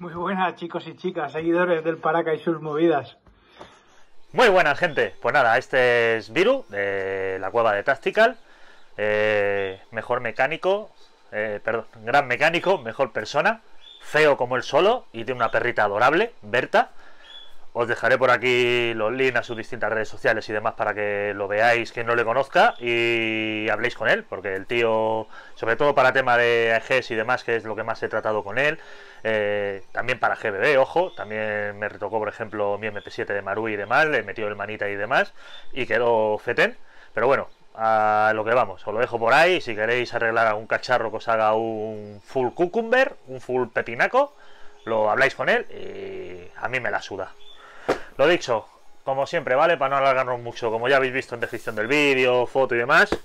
Muy buenas, chicos y chicas, seguidores del Paraca y movidas. Muy buenas, gente. Pues nada, este es Viru, de la cueva de Tactical. Eh, mejor mecánico, eh, perdón, gran mecánico, mejor persona. Feo como el solo y tiene una perrita adorable, Berta. Os dejaré por aquí los links a sus distintas redes sociales y demás para que lo veáis, quien no le conozca, y habléis con él, porque el tío, sobre todo para tema de AEGs y demás, que es lo que más he tratado con él, eh, también para GBB, ojo, también me retocó, por ejemplo, mi MP7 de Marui y demás, le metió el manita y demás, y quedó feten, pero bueno, a lo que vamos, os lo dejo por ahí, si queréis arreglar algún cacharro que os haga un full cucumber, un full pepinaco, lo habláis con él y a mí me la suda. Lo dicho, como siempre, ¿vale? Para no alargarnos mucho, como ya habéis visto en descripción del vídeo, foto y demás.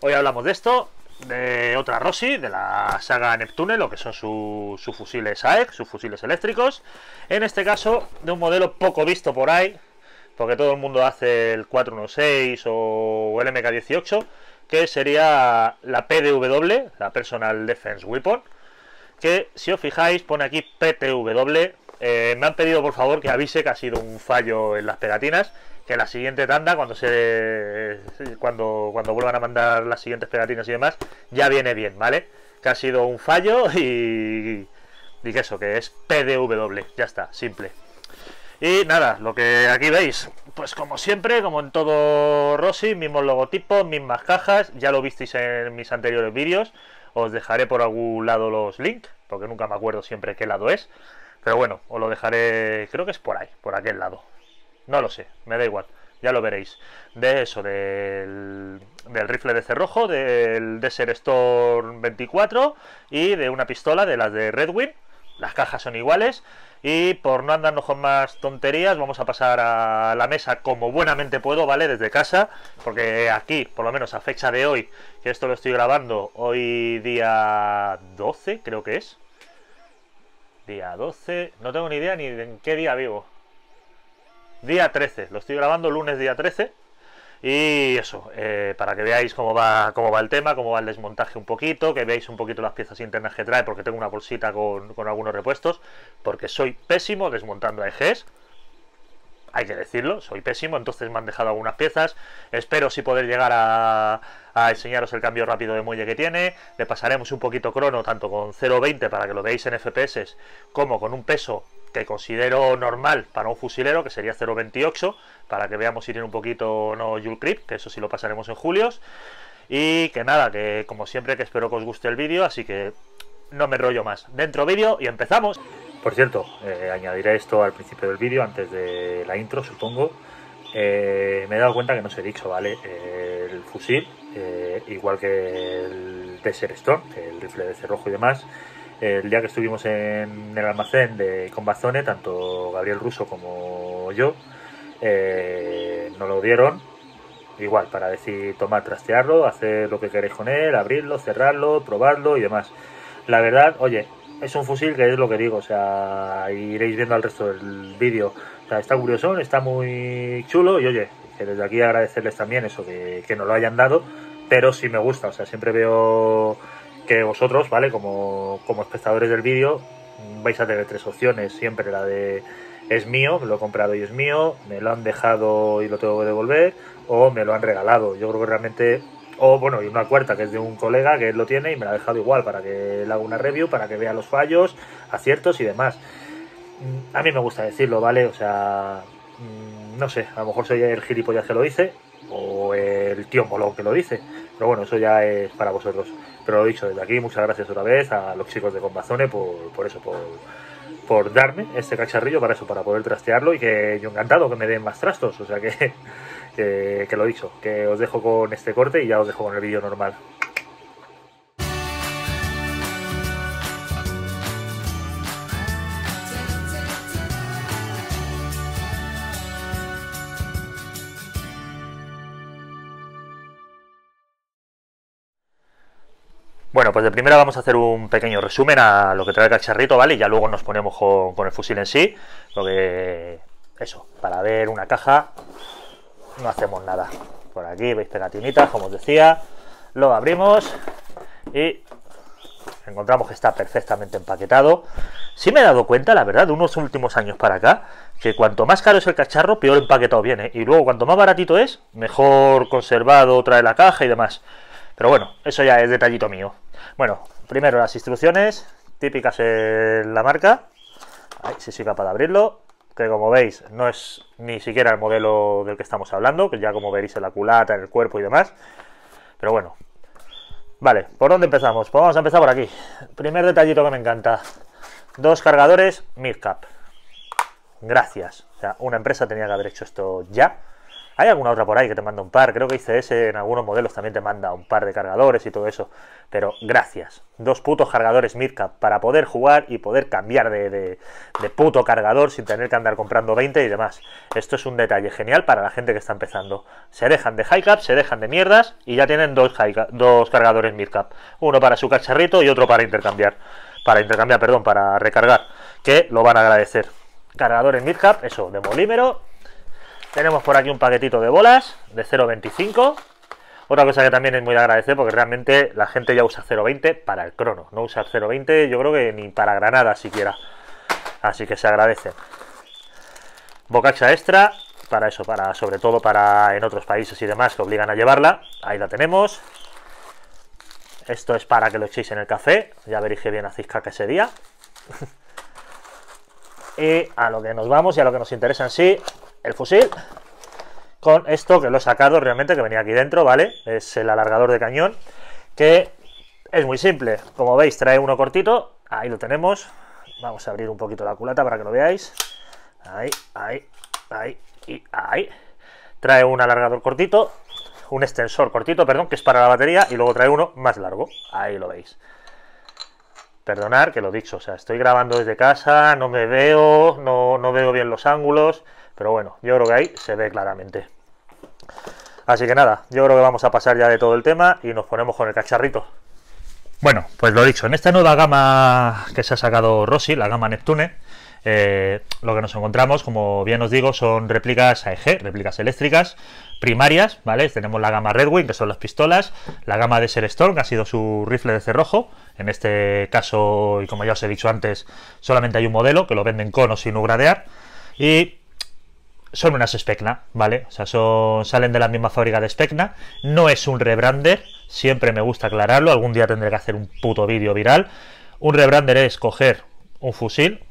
Hoy hablamos de esto, de otra Rossi, de la saga Neptune, lo que son sus fusiles AEG, sus fusiles eléctricos. En este caso, de un modelo poco visto por ahí, porque todo el mundo hace el 416 o el MK18, que sería la PDW, la Personal Defense Weapon, que si os fijáis pone aquí PTW eh, me han pedido por favor que avise que ha sido un fallo en las pegatinas, que la siguiente tanda, cuando se cuando, cuando vuelvan a mandar las siguientes pegatinas y demás, ya viene bien, ¿vale? Que ha sido un fallo y, Dije eso, que es PDW, ya está, simple. Y nada, lo que aquí veis, pues como siempre, como en todo Rossi, mismos logotipos, mismas cajas, ya lo visteis en mis anteriores vídeos, os dejaré por algún lado los links, porque nunca me acuerdo siempre qué lado es. Pero bueno, os lo dejaré, creo que es por ahí, por aquel lado. No lo sé, me da igual, ya lo veréis. De eso, del, rifle de cerrojo, del Desert Storm 24 y de una pistola de las de Redwing. Las cajas son iguales. Y por no andarnos con más tonterías, vamos a pasar a la mesa como buenamente puedo, ¿vale? Desde casa, porque aquí, por lo menos a fecha de hoy, que esto lo estoy grabando, hoy día 12, creo que es, Día 12. No tengo ni idea ni en qué día vivo. Día 13. Lo estoy grabando lunes día 13. Y eso, eh, para que veáis cómo va, cómo va el tema, cómo va el desmontaje un poquito, que veáis un poquito las piezas internas que trae, porque tengo una bolsita con, con algunos repuestos, porque soy pésimo desmontando ejes hay que decirlo, soy pésimo, entonces me han dejado algunas piezas. Espero si sí poder llegar a, enseñaros el cambio rápido de muelle que tiene. Le pasaremos un poquito crono, tanto con 0.20 para que lo veáis en FPS, como con un peso que considero normal para un fusilero, que sería 0.28, para que veamos si tiene un poquito no un Creep, que eso sí lo pasaremos en julios. Y que nada, que como siempre que espero que os guste el vídeo, así que no me enrollo más. Dentro vídeo y empezamos. Por cierto, eh, añadiré esto al principio del vídeo, antes de la intro, supongo. Eh, me he dado cuenta que no os he dicho, ¿vale? Eh, el fusil, igual que el Desert Storm, el rifle de cerrojo y demás, el día que estuvimos en el almacén de Combazone, tanto Gabriel Russo como yo, No lo dieron igual, para decir, tomar, trastearlo, hacer lo que queréis con él, abrirlo, cerrarlo, probarlo y demás. La verdad, oye, es un fusil que es lo que digo, o sea, iréis viendo al resto del vídeo. O sea, está curioso, está muy chulo y oye, que desde aquí agradecerles también eso, que, que nos lo hayan dado, pero si me gusta, o sea, siempre veo que vosotros, ¿vale? Como, espectadores del vídeo, vais a tener tres opciones, siempre la de es mío, lo he comprado y es mío, me lo han dejado y lo tengo que devolver, o me lo han regalado. Yo creo que realmente o bueno, y una cuarta que es de un colega que él lo tiene y me la ha dejado igual para que le haga una review, para que vea los fallos, aciertos y demás. Mm, a mí me gusta decirlo, ¿vale? O sea, mm, no sé, a lo mejor soy el gilipollas que lo dice o el tío molón que lo dice. Pero bueno, eso ya es para vosotros. Pero lo dicho desde aquí, muchas gracias otra vez a los chicos de Combazone por, por eso, por, por darme este cacharrillo para eso, para poder trastearlo y que yo encantado que me den más trastos. O sea que que, lo dicho, que os dejo con este corte y ya os dejo con el vídeo normal. Bueno, pues de primera vamos a hacer un pequeño resumen a lo que trae el cacharrito, ¿vale? Y ya luego nos ponemos con, el fusil en sí, lo Eso, para ver una caja no hacemos nada. Por aquí veis pegatinitas, como os decía. Lo abrimos y encontramos que está perfectamente empaquetado. Sí me he dado cuenta, la verdad, de unos últimos años para acá, que cuanto más caro es el cacharro, peor empaquetado viene. Y luego, cuanto más baratito es, mejor conservado, trae la caja y demás. Pero bueno, eso ya es detallito mío. Bueno, primero las instrucciones, típicas en la marca. Ahí, se soy capaz de abrirlo que como veis no es ni siquiera el modelo del que estamos hablando, que ya como veréis en la culata, en el cuerpo y demás. Pero bueno. Vale, ¿por dónde empezamos? Pues vamos a empezar por aquí. Primer detallito que me encanta. Dos cargadores Midcap. Gracias. O sea, una empresa tenía que haber hecho esto ya. Hay alguna otra por ahí que te manda un par. Creo que ICS en algunos modelos también te manda un par de cargadores y todo eso. Pero gracias. Dos putos cargadores Midcap para poder jugar y poder cambiar de, puto cargador sin tener que andar comprando 20 y demás. Esto es un detalle genial para la gente que está empezando. Se dejan de high cap, se dejan de mierdas y ya tienen dos, dos cargadores Midcap. Uno para su cacharrito y otro para intercambiar. Para intercambiar, perdón, para recargar. Que lo van a agradecer. Cargadores Midcap, eso, de molímero tenemos por aquí un paquetito de bolas de 0.25. Otra cosa que también es muy de agradecer porque realmente la gente ya usa 0.20 para el crono. No usa 0.20 yo creo que ni para Granada siquiera. Así que se agradece. Bocacha extra para eso, para sobre todo para en otros países y demás que obligan a llevarla. Ahí la tenemos. Esto es para que lo echéis en el café. Ya veréis que bien hacéis caca ese día. y a lo que nos vamos y a lo que nos interesa en sí, el fusil con esto que lo he sacado realmente, que venía aquí dentro, ¿vale? Es el alargador de cañón, que es muy simple. Como veis, trae uno cortito, ahí lo tenemos. Vamos a abrir un poquito la culata para que lo veáis. Ahí, ahí, ahí y ahí. Trae un alargador cortito, un extensor cortito, perdón, que es para la batería, y luego trae uno más largo. Ahí lo veis. Perdonar que lo he dicho, o sea, estoy grabando desde casa, no me veo, no, no veo bien los ángulos pero bueno, yo creo que ahí se ve claramente. Así que nada, yo creo que vamos a pasar ya de todo el tema y nos ponemos con el cacharrito. Bueno, pues lo dicho, en esta nueva gama que se ha sacado Rossi, la gama Neptune, eh, lo que nos encontramos, como bien os digo, son réplicas AEG, réplicas eléctricas primarias, ¿vale? Tenemos la gama Red Wing, que son las pistolas, la gama de Storm, que ha sido su rifle de cerrojo, en este caso, y como ya os he dicho antes, solamente hay un modelo, que lo venden con o sin ugradear, y son unas Specna, ¿vale? O sea, son, salen de la misma fábrica de Specna. No es un rebrander, siempre me gusta aclararlo. Algún día tendré que hacer un puto vídeo viral. Un rebrander es coger un fusil,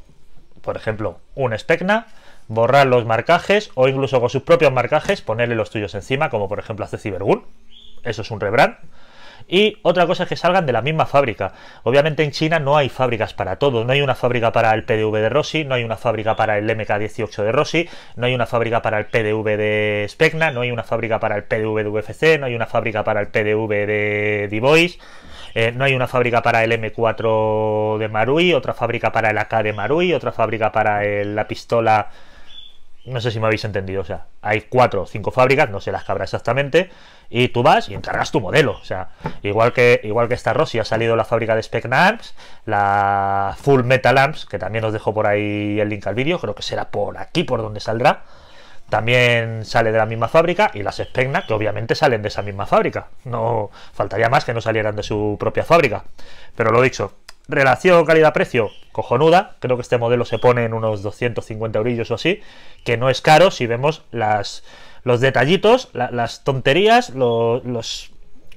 por ejemplo, un Specna, borrar los marcajes o incluso con sus propios marcajes ponerle los tuyos encima, como por ejemplo hace Cybergun. Eso es un rebrand. Y otra cosa es que salgan de la misma fábrica. Obviamente en China no hay fábricas para todo. No hay una fábrica para el PDV de Rossi, no hay una fábrica para el MK18 de Rossi, no hay una fábrica para el PDV de Specna, no hay una fábrica para el PDV de UFC, no hay una fábrica para el PDV de d eh, no hay una fábrica para el M4 de Marui, otra fábrica para el AK de Marui, otra fábrica para la pistola no sé si me habéis entendido, o sea, hay cuatro o cinco fábricas, no sé las que exactamente, y tú vas y encargas tu modelo, o sea, igual que, igual que esta Rossi ha salido la fábrica de Specna Arms, la Full Metal Arms, que también os dejo por ahí el link al vídeo, creo que será por aquí por donde saldrá, también sale de la misma fábrica, y las Specna, que obviamente salen de esa misma fábrica, no faltaría más que no salieran de su propia fábrica, pero lo dicho, Relación calidad-precio, cojonuda. Creo que este modelo se pone en unos 250 eurillos o así, que no es caro si vemos las, los detallitos, las tonterías, los,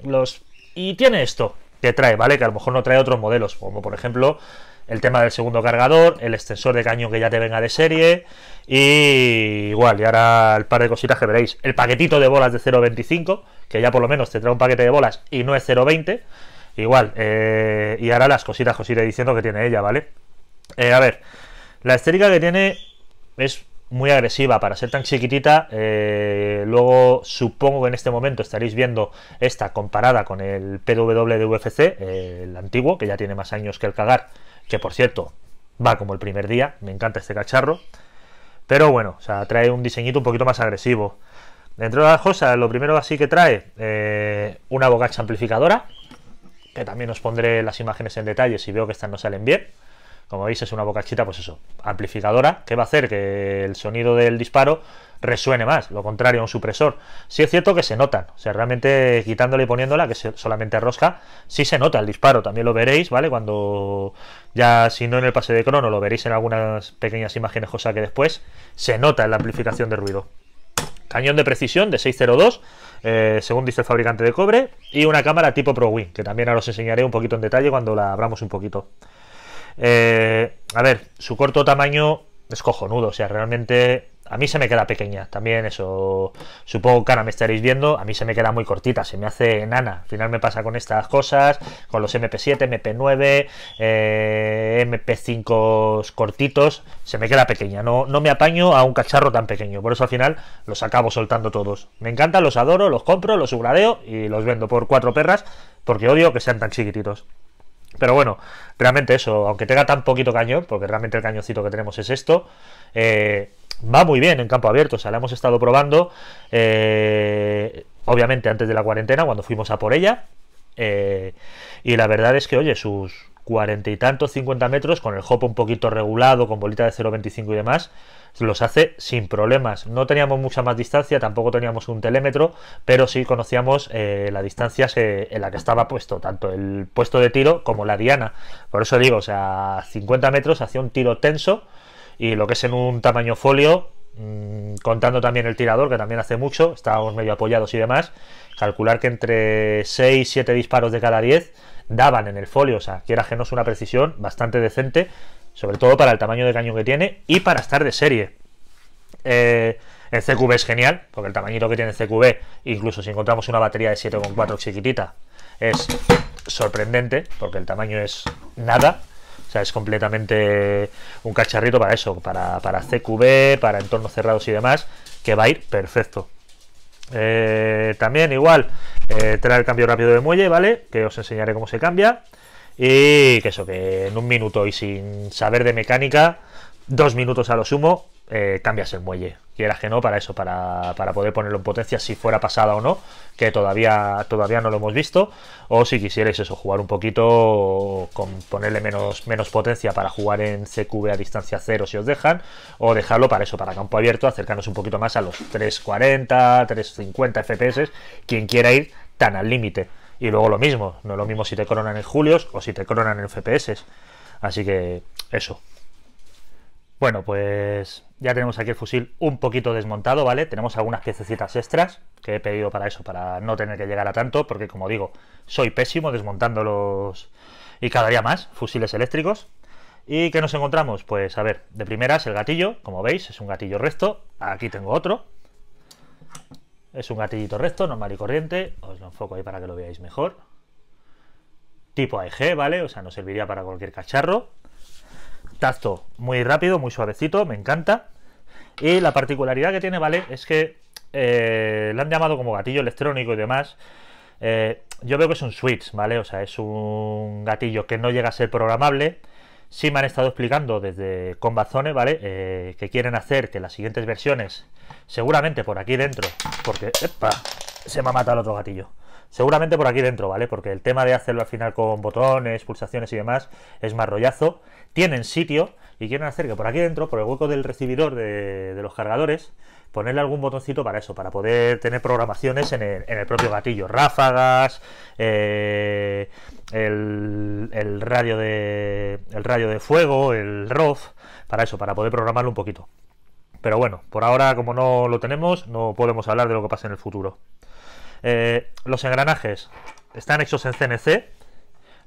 los... Y tiene esto que trae, ¿vale? Que a lo mejor no trae otros modelos, como por ejemplo el tema del segundo cargador, el extensor de cañón que ya te venga de serie y igual, y ahora el par de cositas que veréis. El paquetito de bolas de 0.25, que ya por lo menos te trae un paquete de bolas y no es 0.20. Igual, eh, y ahora las cositas os iré diciendo que tiene ella, ¿vale? Eh, a ver, la estética que tiene es muy agresiva para ser tan chiquitita. Eh, luego supongo que en este momento estaréis viendo esta comparada con el PW de UFC, el antiguo, que ya tiene más años que el cagar, que por cierto va como el primer día, me encanta este cacharro. Pero bueno, o sea, trae un diseñito un poquito más agresivo. Dentro de las cosas, lo primero así que trae, una bocacha amplificadora, que también os pondré las imágenes en detalle si veo que estas no salen bien. Como veis es una bocachita, pues eso, amplificadora, que va a hacer que el sonido del disparo resuene más, lo contrario a un supresor. Sí es cierto que se notan, o sea, realmente quitándola y poniéndola, que solamente rosca, sí se nota el disparo, también lo veréis, ¿vale? Cuando ya, si no en el pase de crono, lo veréis en algunas pequeñas imágenes, cosa que después se nota en la amplificación de ruido. Cañón de precisión de 602 eh, según dice el fabricante de cobre, y una cámara tipo Pro-Wii. que también ahora os enseñaré un poquito en detalle cuando la abramos un poquito. Eh, a ver, su corto tamaño es cojonudo, o sea, realmente a mí se me queda pequeña, también eso. Supongo que ahora me estaréis viendo, a mí se me queda muy cortita, se me hace enana. Al final me pasa con estas cosas, con los MP7, MP9, MP5 cortitos, se me queda pequeña. No, no me apaño a un cacharro tan pequeño, por eso al final los acabo soltando todos. Me encantan, los adoro, los compro, los subladeo y los vendo por cuatro perras, porque odio que sean tan chiquititos. Pero bueno, realmente eso, aunque tenga tan poquito cañón, porque realmente el cañoncito que tenemos es esto, eh, va muy bien en campo abierto, o sea, la hemos estado probando, eh, obviamente antes de la cuarentena, cuando fuimos a por ella, eh, y la verdad es que, oye, sus cuarenta y tantos, cincuenta metros, con el hop un poquito regulado, con bolita de 0,25 y demás, los hace sin problemas. No teníamos mucha más distancia, tampoco teníamos un telémetro, pero sí conocíamos eh, la distancia en la que estaba puesto, tanto el puesto de tiro como la diana. Por eso digo, o sea, 50 metros hacía un tiro tenso, y lo que es en un tamaño folio, mm, contando también el tirador, que también hace mucho, estábamos medio apoyados y demás, calcular que entre 6 y 7 disparos de cada 10 daban en el folio, o sea, quieras que no es una precisión bastante decente, sobre todo para el tamaño de cañón que tiene y para estar de serie. Eh, el CQB es genial, porque el tamañito que tiene el CQB, incluso si encontramos una batería de 7,4 chiquitita, es sorprendente, porque el tamaño es nada, o sea, es completamente un cacharrito para eso, para, para CQB, para entornos cerrados y demás, que va a ir perfecto. Eh, también igual, eh, traer el cambio rápido de muelle, ¿vale? Que os enseñaré cómo se cambia. Y que eso, que en un minuto y sin saber de mecánica, dos minutos a lo sumo, eh, cambias el muelle. Quieras que no, para eso, para, poder ponerlo en potencia si fuera pasada o no, que todavía, todavía no lo hemos visto. O si quisierais eso, jugar un poquito con ponerle menos, menos potencia para jugar en CQB a distancia cero si os dejan, o dejarlo para eso, para campo abierto, acercarnos un poquito más a los 340, 350 FPS, quien quiera ir tan al límite. Y luego lo mismo, no es lo mismo si te coronan en julios o si te coronan en FPS. Así que eso, bueno, pues ya tenemos aquí el fusil un poquito desmontado, ¿vale? Tenemos algunas piececitas extras que he pedido para eso, para no tener que llegar a tanto, porque como digo, soy pésimo desmontándolos y cada día más, fusiles eléctricos. ¿Y qué nos encontramos? Pues a ver, de primeras el gatillo, como veis, es un gatillo recto, aquí tengo otro. Es un gatillito recto, normal y corriente, os lo enfoco ahí para que lo veáis mejor. Tipo AEG, ¿vale? O sea, nos serviría para cualquier cacharro. Tacto muy rápido, muy suavecito, me encanta. Y la particularidad que tiene, ¿vale? Es que eh, le han llamado como gatillo electrónico y demás. Eh, yo veo que es un switch, ¿vale? O sea, es un gatillo que no llega a ser programable. Sí me han estado explicando desde Combat Zone, ¿vale? Eh, que quieren hacer que las siguientes versiones, seguramente por aquí dentro, porque... ¡Epa! Se me ha matado el otro gatillo seguramente por aquí dentro, ¿vale? Porque el tema de hacerlo al final con botones, pulsaciones y demás es más rollazo. Tienen sitio y quieren hacer que por aquí dentro, por el hueco del recibidor de, los cargadores, ponerle algún botoncito para eso, para poder tener programaciones en el, propio gatillo, ráfagas, eh, el, radio de, el radio de fuego, el ROF, para eso, para poder programarlo un poquito. Pero bueno, por ahora como no lo tenemos, no podemos hablar de lo que pasa en el futuro. Eh, los engranajes están hechos en CNC,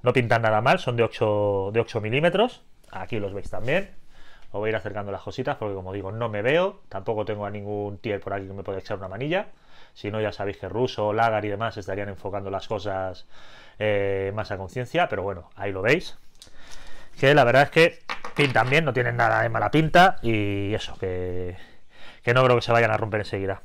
no pintan nada mal, son de 8, de milímetros. Aquí los veis también. Os voy a ir acercando las cositas porque, como digo, no me veo. Tampoco tengo a ningún tier por aquí que me pueda echar una manilla. Si no, ya sabéis que ruso, Lagar y demás estarían enfocando las cosas eh, más a conciencia. Pero bueno, ahí lo veis. Que la verdad es que pintan bien, no tienen nada de mala pinta. Y eso, que, que no creo que se vayan a romper enseguida.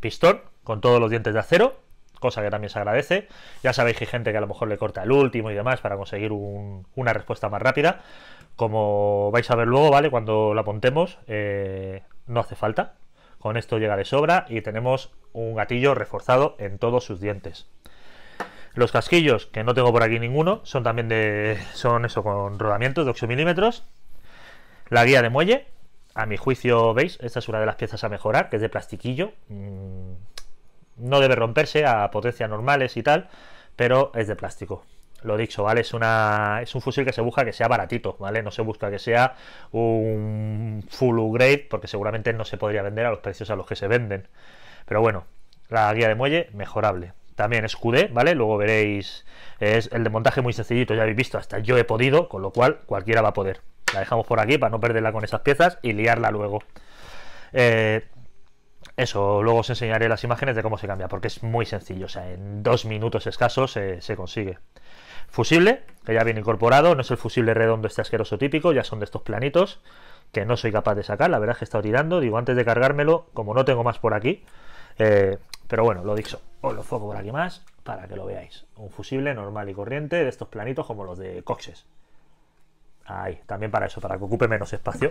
Pistón, con todos los dientes de acero, cosa que también se agradece. Ya sabéis que hay gente que a lo mejor le corta el último y demás para conseguir una respuesta más rápida. Como vais a ver luego, ¿vale? Cuando la montemos, eh, no hace falta. Con esto llega de sobra y tenemos un gatillo reforzado en todos sus dientes. Los casquillos, que no tengo por aquí ninguno, son también de. son eso, con rodamientos de 8 milímetros. La guía de muelle, a mi juicio, veis, esta es una de las piezas a mejorar, que es de plastiquillo. Mm, no debe romperse a potencias normales y tal, pero es de plástico. Lo dicho, ¿vale? Es, una, es un fusil que se busca que sea baratito, ¿vale? No se busca que sea un full grade porque seguramente no se podría vender a los precios a los que se venden. Pero bueno, la guía de muelle, mejorable también es QD, ¿vale? Luego veréis, es el de montaje muy sencillito, ya habéis visto, hasta yo he podido, con lo cual cualquiera va a poder. La dejamos por aquí para no perderla con esas piezas y liarla luego. Eh, eso, luego os enseñaré las imágenes de cómo se cambia, porque es muy sencillo, o sea, en dos minutos escasos se consigue. Fusible, que ya viene incorporado, no es el fusible redondo este asqueroso típico, ya son de estos planitos, que no soy capaz de sacar, la verdad es que he estado tirando, digo, antes de cargármelo, como no tengo más por aquí, eh, pero bueno, lo dicho, os lo foco por aquí más, para que lo veáis. Un fusible normal y corriente, de estos planitos como los de coxes. Ahí, también para eso, para que ocupe menos espacio.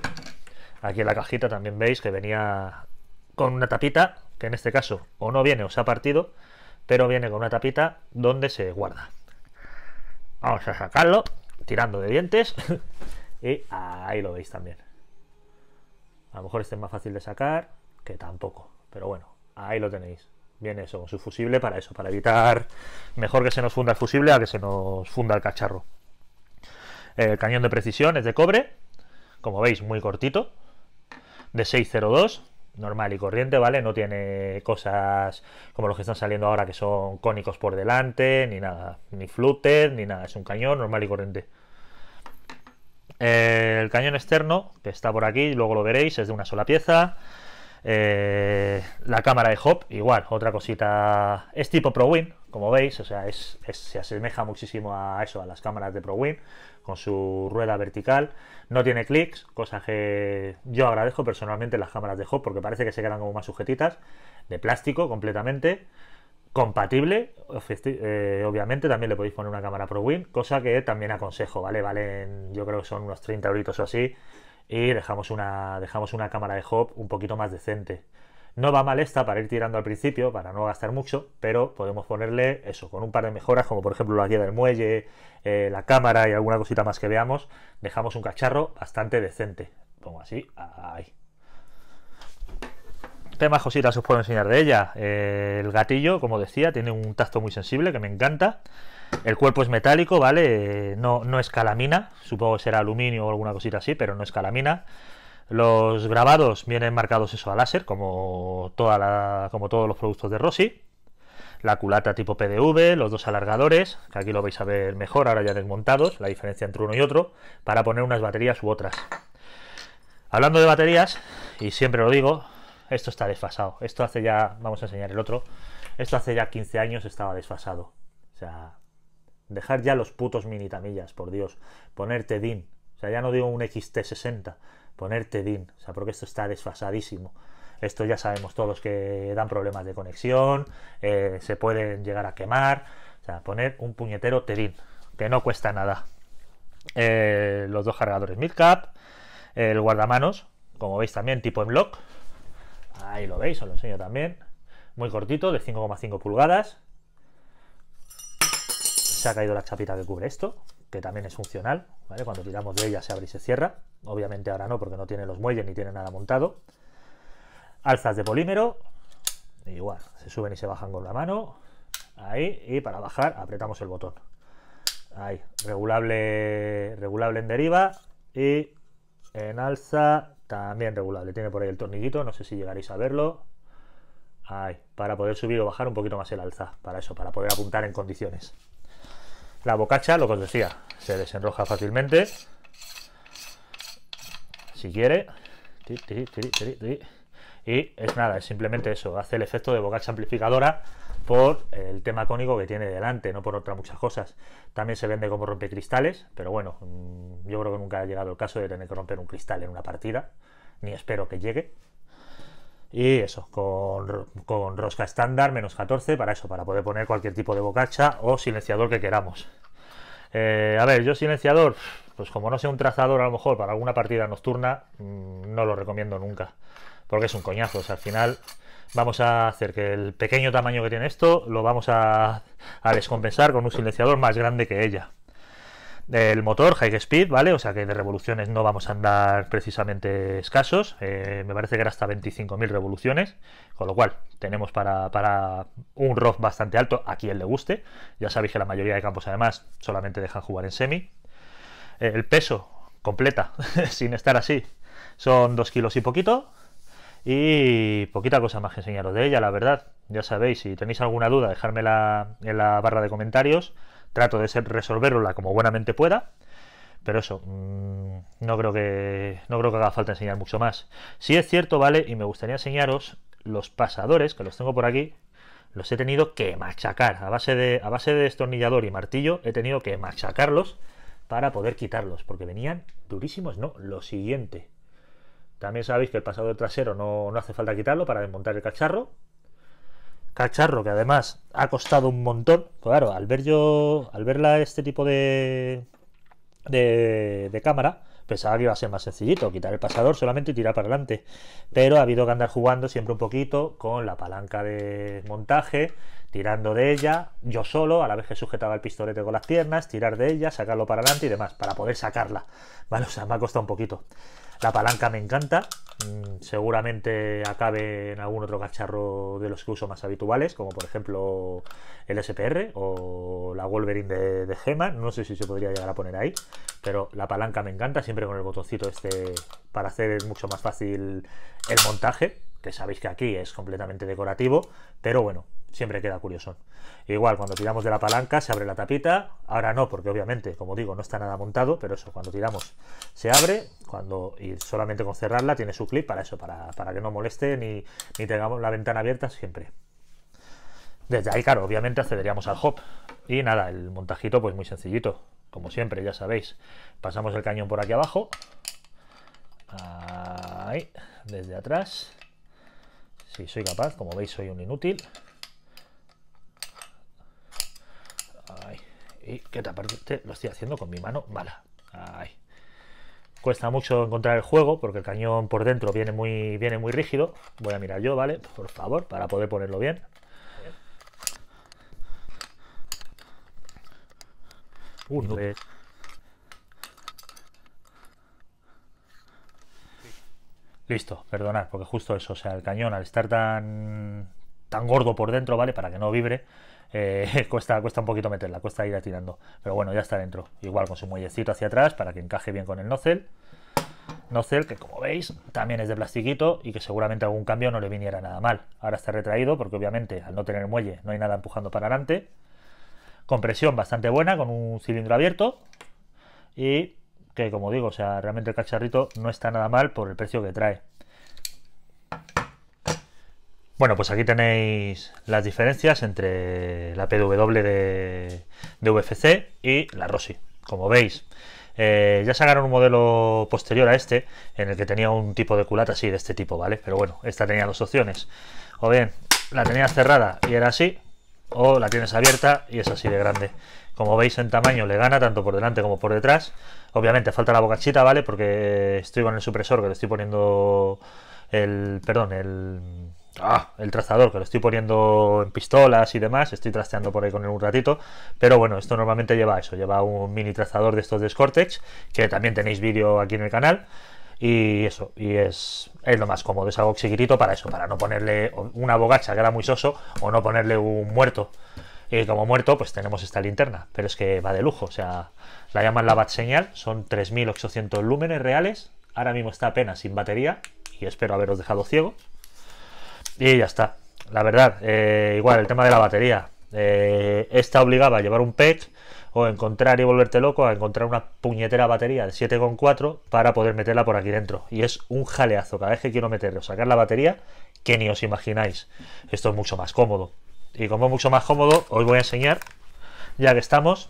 Aquí en la cajita también veis que venía con una tapita, que en este caso o no viene o se ha partido, pero viene con una tapita donde se guarda. Vamos a sacarlo, tirando de dientes, y ahí lo veis también. A lo mejor este es más fácil de sacar, que tampoco, pero bueno, ahí lo tenéis. Viene eso, con su fusible para eso, para evitar mejor que se nos funda el fusible a que se nos funda el cacharro. El cañón de precisión es de cobre, como veis, muy cortito, de 602, normal y corriente, ¿vale? No tiene cosas como los que están saliendo ahora que son cónicos por delante, ni nada, ni flúter, ni nada, es un cañón normal y corriente. el cañón externo, que está por aquí, luego lo veréis, es de una sola pieza. Eh, la cámara de hop, igual, otra cosita, es tipo ProWin, como veis, o sea, se asemeja muchísimo a eso, a las cámaras de ProWin, con su rueda vertical. No tiene clics, cosa que yo agradezco personalmente las cámaras de HOP porque parece que se quedan como más sujetitas. De plástico completamente. Compatible, obviamente, eh, también le podéis poner una cámara win cosa que también aconsejo, ¿vale? Valen, yo creo que son unos 30 euros o así. Y dejamos una, dejamos una cámara de HOP un poquito más decente. No va mal esta para ir tirando al principio, para no gastar mucho, pero podemos ponerle eso, con un par de mejoras, como por ejemplo la guía del muelle, eh, la cámara y alguna cosita más que veamos, dejamos un cacharro bastante decente. Pongo así, ahí. ¿Qué más cositas os puedo enseñar de ella? Eh, el gatillo, como decía, tiene un tacto muy sensible que me encanta. El cuerpo es metálico, ¿vale? Eh, no, no es calamina, supongo que será aluminio o alguna cosita así, pero no es calamina. Los grabados vienen marcados eso a láser, como, como todos los productos de Rossi. La culata tipo PDV, los dos alargadores, que aquí lo vais a ver mejor, ahora ya desmontados, la diferencia entre uno y otro, para poner unas baterías u otras. Hablando de baterías, y siempre lo digo, esto está desfasado. Esto hace ya, vamos a enseñar el otro, esto hace ya 15 años estaba desfasado. O sea, dejar ya los putos mini tamillas, por Dios. Ponerte DIN. O sea, ya no digo un XT60, ponerte DIN, porque esto está desfasadísimo. Esto ya sabemos todos los que dan problemas de conexión, eh, se pueden llegar a quemar. O sea, poner un puñetero TEDIN, que no cuesta nada. Eh, los dos cargadores midcap, el guardamanos, como veis también, tipo en block. Ahí lo veis, os lo enseño también. Muy cortito, de 5,5 pulgadas. Se ha caído la chapita que cubre esto, que también es funcional, cuando tiramos de ella se abre y se cierra. Obviamente ahora no, porque no tiene los muelles ni tiene nada montado. Alzas de polímero, igual, se suben y se bajan con la mano. Ahí, y para bajar apretamos el botón. Ahí, regulable, regulable en deriva y en alza también regulable. Tiene por ahí el tornillito, no sé si llegaréis a verlo. Ahí, para poder subir o bajar un poquito más el alza, para eso, para poder apuntar en condiciones. La bocacha, lo que os decía, se desenroja fácilmente. Si quiere. Y es nada, es simplemente eso, hace el efecto de bocacha amplificadora por el tema cónico que tiene delante, no por otras muchas cosas. También se vende como rompe cristales, pero bueno, mm, yo creo que nunca ha llegado el caso de tener que romper un cristal en una partida, ni espero que llegue. Y eso, con, rosca estándar, menos 14, para eso, para poder poner cualquier tipo de bocacha o silenciador que queramos. Eh, a ver, yo silenciador, pues como no sea un trazador a lo mejor para alguna partida nocturna, mm, no lo recomiendo nunca, porque es un coñazo, o sea, al final vamos a hacer que el pequeño tamaño que tiene esto lo vamos a, a descompensar con un silenciador más grande que ella el motor high speed, ¿vale? O sea que de revoluciones no vamos a andar precisamente escasos. Eh, me parece que era hasta 25.000 revoluciones, con lo cual tenemos para, un ROF bastante alto a quien le guste. Ya sabéis que la mayoría de campos además solamente dejan jugar en semi. el peso completa, sin estar así, son 2 kilos y poquito. Y poquita cosa más que enseñaros de ella, la verdad. Ya sabéis, si tenéis alguna duda, dejármela en la barra de comentarios trato de resolverlo resolverla como buenamente pueda. Pero eso, mm, no, creo que, no creo que haga falta enseñar mucho más. Si es cierto, vale, y me gustaría enseñaros los pasadores, que los tengo por aquí, los he tenido que machacar. A base de, a base de destornillador y martillo he tenido que machacarlos para poder quitarlos, porque venían durísimos. No, lo siguiente. También sabéis que el pasador trasero no, no hace falta quitarlo para desmontar el cacharro, cacharro que además ha costado un montón. Claro, al ver yo, al verla este tipo de, de, cámara, pensaba que iba a ser más sencillito, quitar el pasador solamente y tirar para adelante. Pero ha habido que andar jugando siempre un poquito con la palanca de montaje, tirando de ella, yo solo, a la vez que sujetaba el pistolete con las piernas, tirar de ella, sacarlo para adelante y demás, para poder sacarla. Vale, o sea, me ha costado un poquito. La palanca me encanta. Mm, seguramente acabe en algún otro cacharro de los que uso más habituales, como por ejemplo el SPR o la Wolverine de, de Gema. No sé si se podría llegar a poner ahí, pero la palanca me encanta, siempre con el botoncito este para hacer mucho más fácil el montaje, que sabéis que aquí es completamente decorativo, pero bueno, siempre queda curioso. Igual, cuando tiramos de la palanca se abre la tapita, ahora no, porque obviamente, como digo, no está nada montado, pero eso, cuando tiramos se abre, cuando y solamente con cerrarla tiene su clip para eso, para, que no moleste ni, ni tengamos la ventana abierta siempre. Desde ahí, claro, obviamente accederíamos al hop. Y nada, el montajito pues muy sencillito, como siempre, ya sabéis. Pasamos el cañón por aquí abajo, ahí, desde atrás, si soy capaz, como veis soy un inútil, y que te lo estoy haciendo con mi mano mala. Cuesta mucho encontrar el juego porque el cañón por dentro viene muy, viene muy rígido. Voy a mirar yo, ¿vale? Por favor, para poder ponerlo bien. Uh, Listo, perdonad, porque justo eso, o sea, el cañón al estar tan tan gordo por dentro, ¿vale? Para que no vibre. Eh, cuesta, cuesta un poquito meterla, cuesta ir atirando, Pero bueno, ya está dentro. Igual con su muellecito hacia atrás para que encaje bien con el nocel. Nocel, que como veis, también es de plastiquito y que seguramente algún cambio no le viniera nada mal. Ahora está retraído porque obviamente al no tener muelle no hay nada empujando para adelante. Compresión bastante buena con un cilindro abierto. Y que como digo, o sea, realmente el cacharrito no está nada mal por el precio que trae. Bueno, pues aquí tenéis las diferencias entre la PW de, VFC y la Rossi. Como veis, eh, ya sacaron un modelo posterior a este, en el que tenía un tipo de culata así, de este tipo, ¿vale? Pero bueno, esta tenía dos opciones. O bien, la tenías cerrada y era así, o la tienes abierta y es así de grande. Como veis en tamaño le gana tanto por delante como por detrás. Obviamente falta la bocachita, ¿vale? Porque estoy con el supresor que le estoy poniendo el... perdón, el Ah, el trazador, que lo estoy poniendo en pistolas y demás, estoy trasteando por ahí con él un ratito, pero bueno, esto normalmente lleva eso, lleva un mini trazador de estos de Scortex, que también tenéis vídeo aquí en el canal, y eso, y es, lo más cómodo, es algo chiquitito para eso, para no ponerle una bogacha que era muy soso, o no ponerle un muerto, y como muerto pues tenemos esta linterna, pero es que va de lujo, o sea, la llaman la bat señal, son 3800 lúmenes reales, ahora mismo está apenas sin batería, y espero haberos dejado ciego y ya está. La verdad, eh, igual el tema de la batería. Eh, esta obligaba a llevar un PEC o encontrar y volverte loco a encontrar una puñetera batería de 7,4 para poder meterla por aquí dentro. Y es un jaleazo cada vez que quiero meter o sacar la batería que ni os imagináis. Esto es mucho más cómodo. Y como es mucho más cómodo, os voy a enseñar, ya que estamos,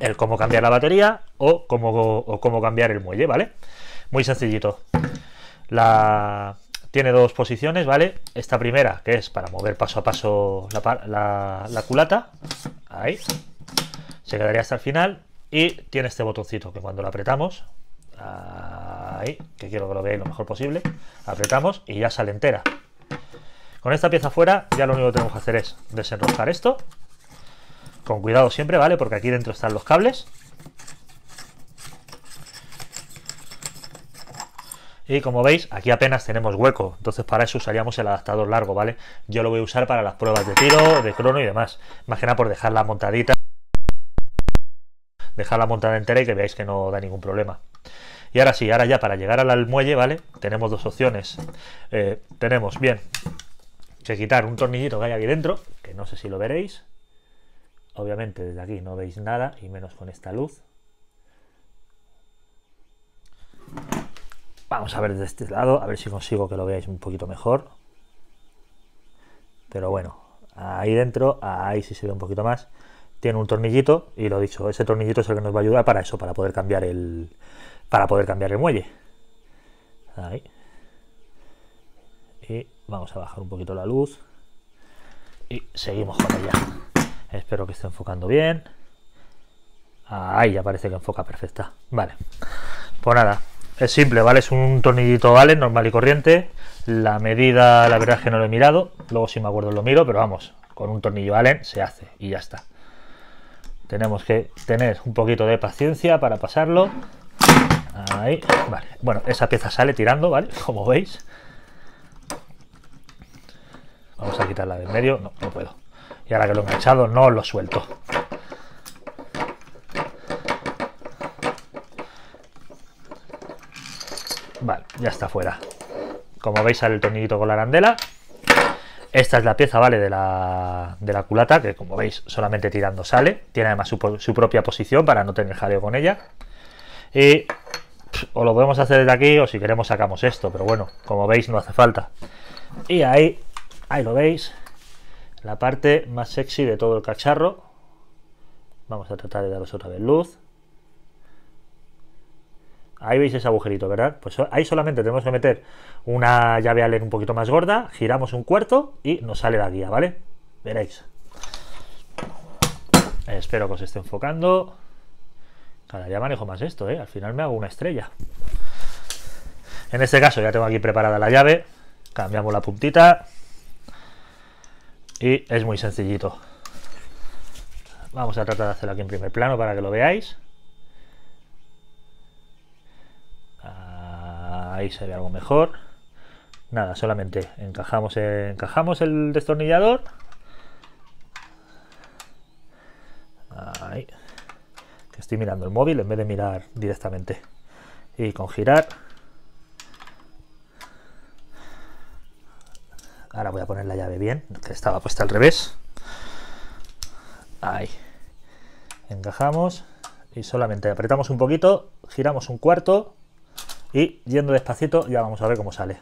el cómo cambiar la batería o cómo, o cómo cambiar el muelle, ¿vale? Muy sencillito. La, tiene dos posiciones, ¿vale? Esta primera, que es para mover paso a paso la, culata. Ahí. Se quedaría hasta el final. Y tiene este botoncito que cuando lo apretamos, ahí, que quiero que lo veáis lo mejor posible, apretamos y ya sale entera. Con esta pieza fuera ya lo único que tenemos que hacer es desenroscar esto, con cuidado siempre, ¿vale? Porque aquí dentro están los cables Y como veis, aquí apenas tenemos hueco, entonces para eso usaríamos el adaptador largo, ¿vale? Yo lo voy a usar para las pruebas de tiro, de crono y demás. Imagina por dejarla montadita, dejarla montada entera y que veáis que no da ningún problema. Y ahora sí, ahora ya para llegar al muelle, ¿vale? Tenemos dos opciones. Eh, tenemos, bien, que quitar un tornillito que hay aquí dentro, que no sé si lo veréis. Obviamente desde aquí no veis nada, y menos con esta luz. Vamos a ver de este lado, a ver si consigo que lo veáis un poquito mejor. Pero bueno, ahí dentro, ahí sí se ve un poquito más. Tiene un tornillito y lo dicho, ese tornillito es el que nos va a ayudar para eso, para poder cambiar el, para poder cambiar el muelle. Ahí. Y vamos a bajar un poquito la luz y seguimos con ella. Espero que esté enfocando bien. Ahí ya parece que enfoca perfecta. Vale. Pues nada, es simple, ¿vale? Es un tornillito Allen normal y corriente. La medida, la verdad es que no lo he mirado. Luego si me acuerdo lo miro, pero vamos, con un tornillo Allen ¿eh? se hace y ya está. Tenemos que tener un poquito de paciencia para pasarlo. Ahí, vale. Bueno, esa pieza sale tirando, ¿vale? Como veis. Vamos a quitarla del medio. No, no puedo. Y ahora que lo he echado, no lo suelto. ya está fuera. Como veis sale el tornillito con la arandela. Esta es la pieza, ¿vale? De la, de la culata, que como veis solamente tirando sale. Tiene además su, propia posición para no tener jaleo con ella. Y o lo podemos hacer desde aquí o si queremos sacamos esto, pero bueno, como veis no hace falta. Y ahí, ahí lo veis, la parte más sexy de todo el cacharro. Vamos a tratar de daros otra vez luz. Ahí veis ese agujerito, ¿verdad? Pues ahí solamente tenemos que meter una llave Allen un poquito más gorda, giramos un cuarto y nos sale la guía, ¿vale? Veréis. Espero que os esté enfocando. Cada día manejo más esto, ¿eh? Al final me hago una estrella. En este caso ya tengo aquí preparada la llave. Cambiamos la puntita. Y es muy sencillito. Vamos a tratar de hacerlo aquí en primer plano para que lo veáis. ahí se ve algo mejor nada solamente encajamos el, eh, encajamos el destornillador estoy mirando el móvil en vez de mirar directamente y con girar ahora voy a poner la llave bien que estaba puesta al revés ahí encajamos y solamente apretamos un poquito giramos un cuarto y yendo despacito ya vamos a ver cómo sale.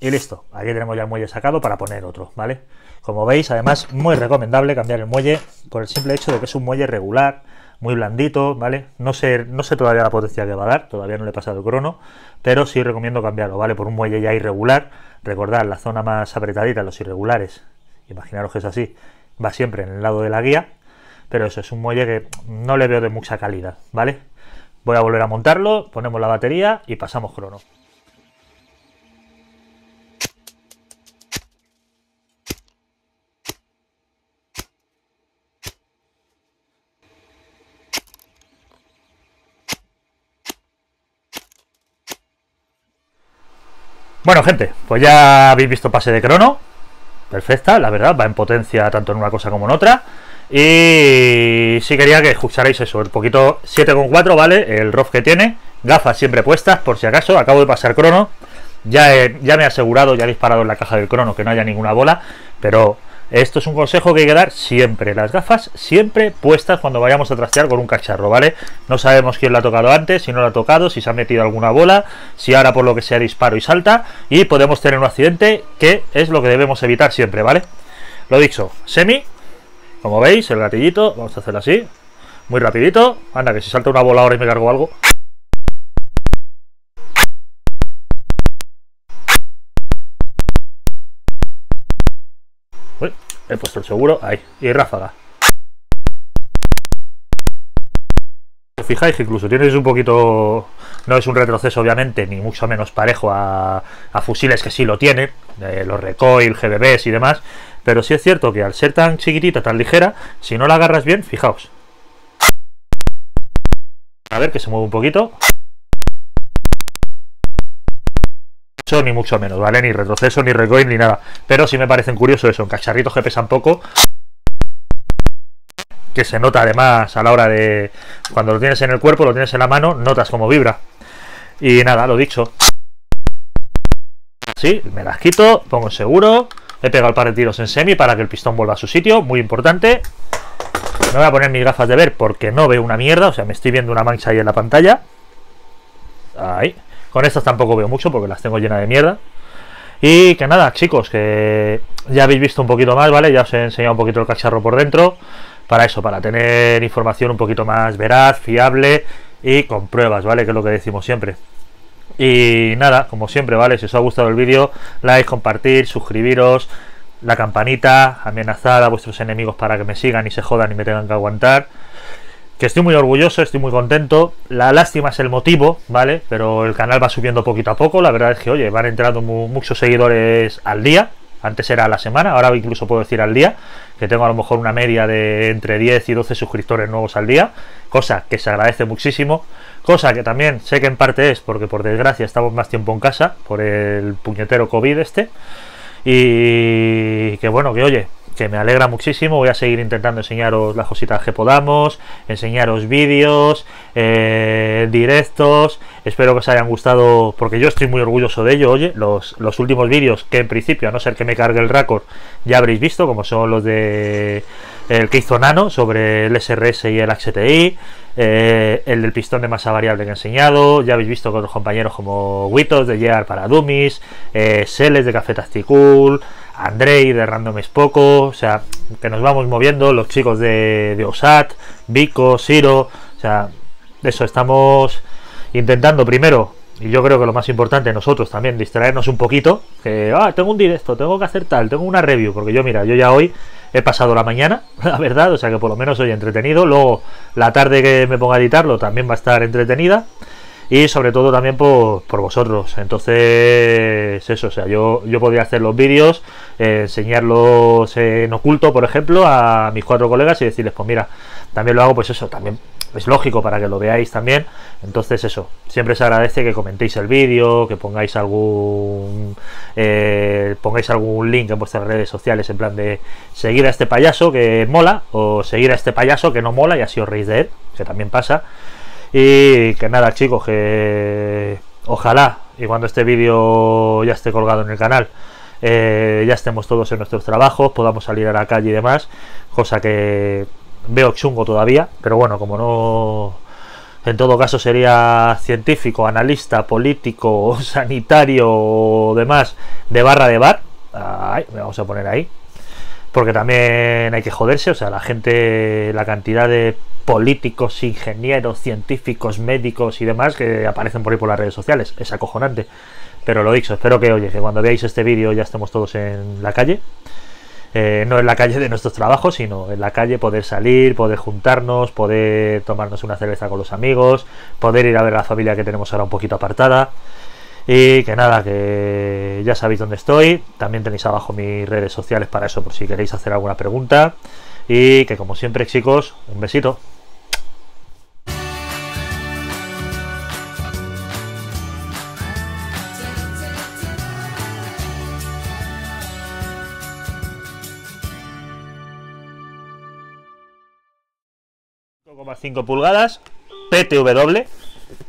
Y listo, aquí tenemos ya el muelle sacado para poner otro, ¿vale? Como veis, además, muy recomendable cambiar el muelle por el simple hecho de que es un muelle regular, muy blandito, ¿vale? No sé, no sé todavía la potencia que va a dar, todavía no le he pasado el crono, pero sí recomiendo cambiarlo, ¿vale? Por un muelle ya irregular, recordad, la zona más apretadita, los irregulares, imaginaros que es así, va siempre en el lado de la guía, pero eso es un muelle que no le veo de mucha calidad, ¿vale? Voy a volver a montarlo, ponemos la batería y pasamos crono. Bueno, gente, pues ya habéis visto pase de crono. Perfecta, la verdad, va en potencia tanto en una cosa como en otra. Y si quería que escucharais eso, el poquito 7,4, ¿vale? El ROF que tiene, gafas siempre puestas, por si acaso, acabo de pasar crono, ya, ya me he asegurado, ya he disparado en la caja del crono que no haya ninguna bola, pero esto es un consejo que hay que dar siempre, las gafas siempre puestas cuando vayamos a trastear con un cacharro, ¿vale? No sabemos quién lo ha tocado antes, si no la ha tocado, si se ha metido alguna bola, si ahora por lo que sea disparo y salta, y podemos tener un accidente, que es lo que debemos evitar siempre, ¿vale? Lo dicho, semi, como veis, el gatillito, vamos a hacer así, muy rapidito. Anda, que si salta una bola ahora y me cargo algo. Uy, he puesto el seguro, ahí, y ráfaga. fijáis que incluso tienes un poquito, no es un retroceso obviamente, ni mucho menos parejo a, fusiles que sí lo tienen, eh, los recoil, GBBs y demás, pero sí es cierto que al ser tan chiquitita, tan ligera, si no la agarras bien, fijaos. A ver que se mueve un poquito. ni mucho menos, ¿vale? Ni retroceso, ni recoil, ni nada. Pero sí me parecen curioso eso, en cacharritos que pesan poco, que se nota además a la hora de cuando lo tienes en el cuerpo, lo tienes en la mano, notas cómo vibra. Y nada, lo dicho. Sí, me las quito, pongo seguro, he pegado el par de tiros en semi para que el pistón vuelva a su sitio, muy importante. No voy a poner mis gafas de ver porque no veo una mierda, o sea, me estoy viendo una mancha ahí en la pantalla. Ahí. Con estas tampoco veo mucho porque las tengo llenas de mierda. Y que nada, chicos, que ya habéis visto un poquito más, ¿vale? Ya os he enseñado un poquito el cacharro por dentro para eso, para tener información un poquito más veraz, fiable y con pruebas, ¿vale? Que es lo que decimos siempre. Y nada, como siempre, ¿vale? Si os ha gustado el vídeo, like, compartir, suscribiros, la campanita, amenazad a vuestros enemigos para que me sigan y se jodan y me tengan que aguantar. Que estoy muy orgulloso, estoy muy contento. La lástima es el motivo, ¿vale? Pero el canal va subiendo poquito a poco. La verdad es que, oye, van entrando muchos seguidores al día, antes era la semana, ahora incluso puedo decir al día, que tengo a lo mejor una media de entre 10 y 12 suscriptores nuevos al día, cosa que se agradece muchísimo, cosa que también sé que en parte es porque por desgracia estamos más tiempo en casa por el puñetero COVID este, y que bueno, que oye, que me alegra muchísimo. Voy a seguir intentando enseñaros las cositas que podamos, enseñaros vídeos, eh, directos. Espero que os hayan gustado, porque yo estoy muy orgulloso de ello. Oye, los, los últimos vídeos que en principio, a no ser que me cargue el récord, ya habréis visto, como son los de el que hizo Nano sobre el SRS y el HTI, eh, el del pistón de masa variable que he enseñado, ya habéis visto con los compañeros como Witos de Gear para Dummies, eh, Seles de Café Tacticool, Andrei de Random Poco, o sea, que nos vamos moviendo, los chicos de, OSAT, Vico, Siro, o sea, eso estamos intentando primero y yo creo que lo más importante nosotros también distraernos un poquito que ah, tengo un directo tengo que hacer tal tengo una review porque yo mira yo ya hoy he pasado la mañana, la verdad, o sea que por lo menos soy entretenido. Luego la tarde que me ponga a editarlo también va a estar entretenida. Y sobre todo también por, por vosotros. Entonces, eso, o sea, yo, yo podría hacer los vídeos, eh, enseñarlos en oculto, por ejemplo, a mis cuatro colegas y decirles, pues mira, también lo hago, pues eso, también es lógico para que lo veáis también. Entonces eso, siempre se agradece que comentéis el vídeo, que pongáis algún eh, pongáis algún link en vuestras redes sociales en plan de seguir a este payaso que mola o seguir a este payaso que no mola y así os reís de él, que también pasa. Y que nada chicos, que ojalá y cuando este vídeo ya esté colgado en el canal eh, ya estemos todos en nuestros trabajos, podamos salir a la calle y demás, cosa que veo chungo todavía, pero bueno, como no... En todo caso sería científico, analista, político, sanitario o demás, de barra de bar. Ay, me vamos a poner ahí. Porque también hay que joderse, o sea, la gente, la cantidad de políticos, ingenieros, científicos, médicos y demás que aparecen por ahí por las redes sociales. Es acojonante. Pero lo dicho, espero que, oye, que cuando veáis este vídeo ya estemos todos en la calle. Eh, no en la calle de nuestros trabajos, sino en la calle poder salir, poder juntarnos, poder tomarnos una cerveza con los amigos, poder ir a ver a la familia que tenemos ahora un poquito apartada. Y que nada, que ya sabéis dónde estoy. También tenéis abajo mis redes sociales para eso, por si queréis hacer alguna pregunta. Y que como siempre, chicos, un besito. 5 pulgadas, PTW.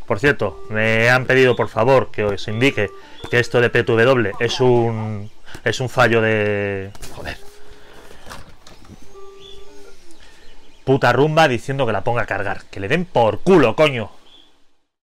Por cierto, me han pedido por favor que os indique que esto de PTW es un es un fallo de joder. Puta rumba diciendo que la ponga a cargar, que le den por culo, coño.